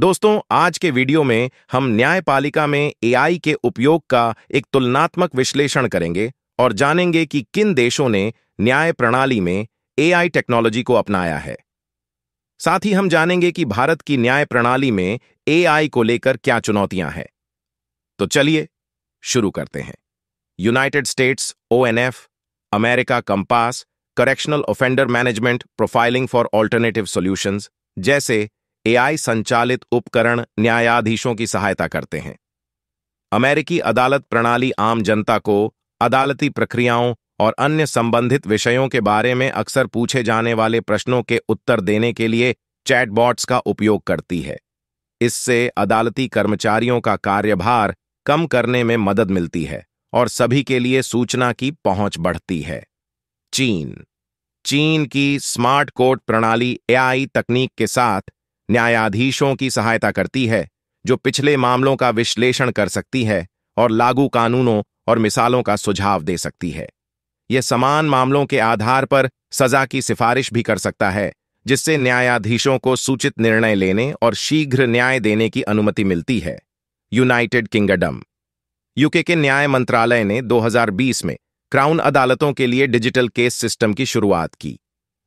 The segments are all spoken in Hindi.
दोस्तों आज के वीडियो में हम न्यायपालिका में एआई के उपयोग का एक तुलनात्मक विश्लेषण करेंगे और जानेंगे कि किन देशों ने न्याय प्रणाली में एआई टेक्नोलॉजी को अपनाया है साथ ही हम जानेंगे कि भारत की न्याय प्रणाली में एआई को लेकर क्या चुनौतियां हैं तो चलिए शुरू करते हैं United States of America COMPAS correctional offender management profiling for alternative solution जैसे एआई संचालित उपकरण न्यायाधीशों की सहायता करते हैं अमेरिकी अदालत प्रणाली आम जनता को अदालती प्रक्रियाओं और अन्य संबंधित विषयों के बारे में अक्सर पूछे जाने वाले प्रश्नों के उत्तर देने के लिए चैटबॉट्स का उपयोग करती है इससे अदालती कर्मचारियों का कार्यभार कम करने में मदद मिलती है और सभी के लिए सूचना की पहुंच बढ़ती है चीन चीन की स्मार्ट कोर्ट प्रणाली एआई तकनीक के साथ न्यायाधीशों की सहायता करती है जो पिछले मामलों का विश्लेषण कर सकती है और लागू कानूनों और मिसालों का सुझाव दे सकती है यह समान मामलों के आधार पर सजा की सिफारिश भी कर सकता है जिससे न्यायाधीशों को सूचित निर्णय लेने और शीघ्र न्याय देने की अनुमति मिलती है यूनाइटेड किंगडम यूके के न्याय मंत्रालय ने 2020 में क्राउन अदालतों के लिए डिजिटल केस सिस्टम की शुरुआत की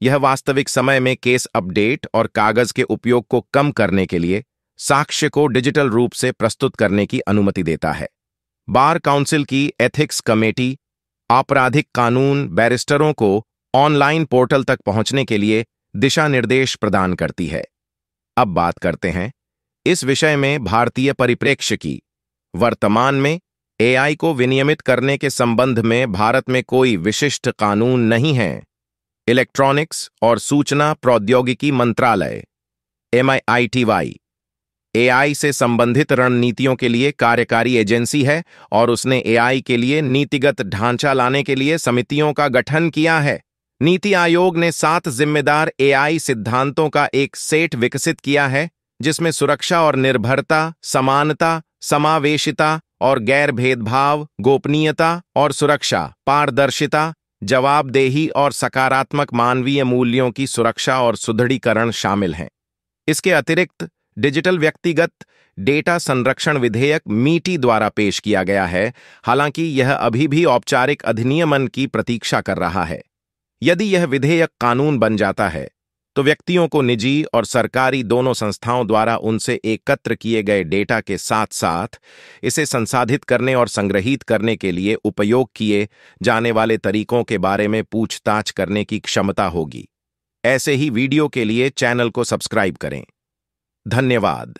यह वास्तविक समय में केस अपडेट और कागज के उपयोग को कम करने के लिए साक्ष्य को डिजिटल रूप से प्रस्तुत करने की अनुमति देता है बार काउंसिल की एथिक्स कमेटी आपराधिक कानून बैरिस्टरों को ऑनलाइन पोर्टल तक पहुंचने के लिए दिशा निर्देश प्रदान करती है अब बात करते हैं इस विषय में भारतीय परिप्रेक्ष्य की वर्तमान में एआई को विनियमित करने के संबंध में भारत में कोई विशिष्ट कानून नहीं है इलेक्ट्रॉनिक्स और सूचना प्रौद्योगिकी मंत्रालय एम एआई से संबंधित रणनीतियों के लिए कार्यकारी एजेंसी है और उसने एआई के लिए नीतिगत ढांचा लाने के लिए समितियों का गठन किया है नीति आयोग ने सात जिम्मेदार एआई सिद्धांतों का एक सेट विकसित किया है जिसमें सुरक्षा और निर्भरता समानता समावेशिता और गैर भेदभाव गोपनीयता और सुरक्षा पारदर्शिता जवाबदेही और सकारात्मक मानवीय मूल्यों की सुरक्षा और सुदृढ़ीकरण शामिल हैं इसके अतिरिक्त डिजिटल व्यक्तिगत डेटा संरक्षण विधेयक मीटी द्वारा पेश किया गया है हालांकि यह अभी भी औपचारिक अधिनियमन की प्रतीक्षा कर रहा है यदि यह विधेयक कानून बन जाता है तो व्यक्तियों को निजी और सरकारी दोनों संस्थाओं द्वारा उनसे एकत्र किए गए डेटा के साथ साथ इसे संसाधित करने और संग्रहित करने के लिए उपयोग किए जाने वाले तरीकों के बारे में पूछताछ करने की क्षमता होगी ऐसे ही वीडियो के लिए चैनल को सब्सक्राइब करें धन्यवाद